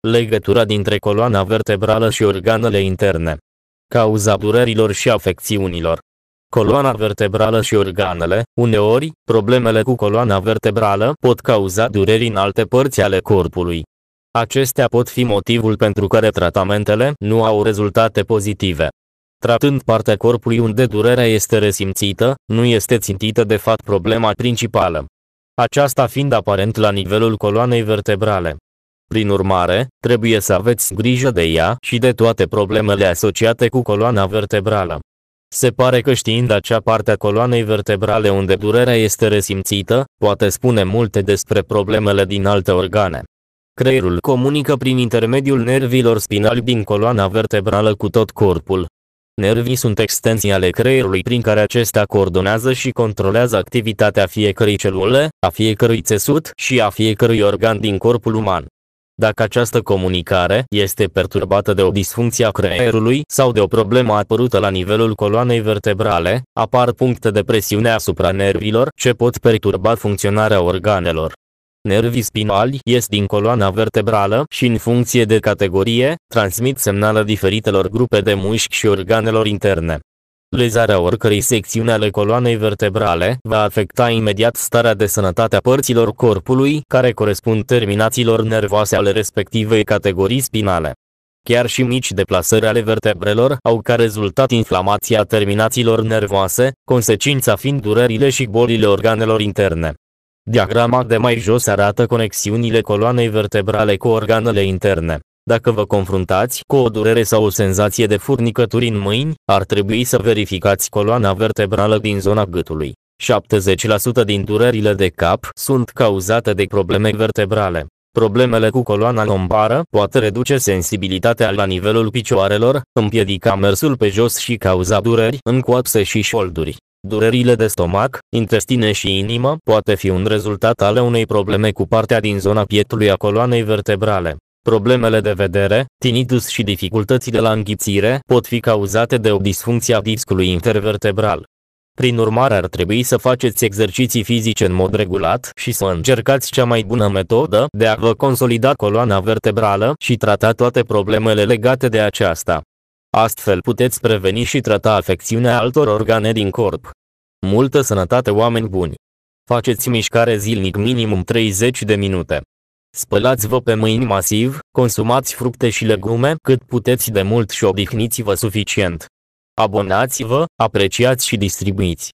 legătura dintre coloana vertebrală și organele interne. Cauza durerilor și afecțiunilor. Coloana vertebrală și organele, uneori, problemele cu coloana vertebrală pot cauza dureri în alte părți ale corpului. Acestea pot fi motivul pentru care tratamentele nu au rezultate pozitive. Tratând partea corpului unde durerea este resimțită, nu este țintită de fapt problema principală. Aceasta fiind aparent la nivelul coloanei vertebrale. Prin urmare, trebuie să aveți grijă de ea și de toate problemele asociate cu coloana vertebrală. Se pare că știind acea parte a coloanei vertebrale unde durerea este resimțită, poate spune multe despre problemele din alte organe. Creierul comunică prin intermediul nervilor spinali din coloana vertebrală cu tot corpul. Nervii sunt extensii ale creierului prin care acesta coordonează și controlează activitatea fiecărei celule, a fiecărui țesut și a fiecărui organ din corpul uman. Dacă această comunicare este perturbată de o disfuncție a creierului sau de o problemă apărută la nivelul coloanei vertebrale, apar puncte de presiune asupra nervilor ce pot perturba funcționarea organelor. Nervii spinali ies din coloana vertebrală și în funcție de categorie, transmit semnale diferitelor grupe de mușchi și organelor interne. Lezarea oricărei secțiuni ale coloanei vertebrale va afecta imediat starea de sănătate a părților corpului care corespund terminațiilor nervoase ale respectivei categorii spinale. Chiar și mici deplasări ale vertebrelor au ca rezultat inflamația terminațiilor nervoase, consecința fiind durerile și bolile organelor interne. Diagrama de mai jos arată conexiunile coloanei vertebrale cu organele interne. Dacă vă confruntați cu o durere sau o senzație de furnicături în mâini, ar trebui să verificați coloana vertebrală din zona gâtului. 70% din durerile de cap sunt cauzate de probleme vertebrale. Problemele cu coloana lombară poate reduce sensibilitatea la nivelul picioarelor, împiedica mersul pe jos și cauza dureri în coapse și șolduri. Durerile de stomac, intestine și inimă poate fi un rezultat ale unei probleme cu partea din zona pietului a coloanei vertebrale. Problemele de vedere, tinnitus și de la înghițire pot fi cauzate de o disfuncție a discului intervertebral. Prin urmare ar trebui să faceți exerciții fizice în mod regulat și să încercați cea mai bună metodă de a vă consolida coloana vertebrală și trata toate problemele legate de aceasta. Astfel puteți preveni și trata afecțiunea altor organe din corp. Multă sănătate oameni buni! Faceți mișcare zilnic minimum 30 de minute. Spălați-vă pe mâini masiv, consumați fructe și legume cât puteți de mult și odihniți-vă suficient. Abonați-vă, apreciați și distribuiți.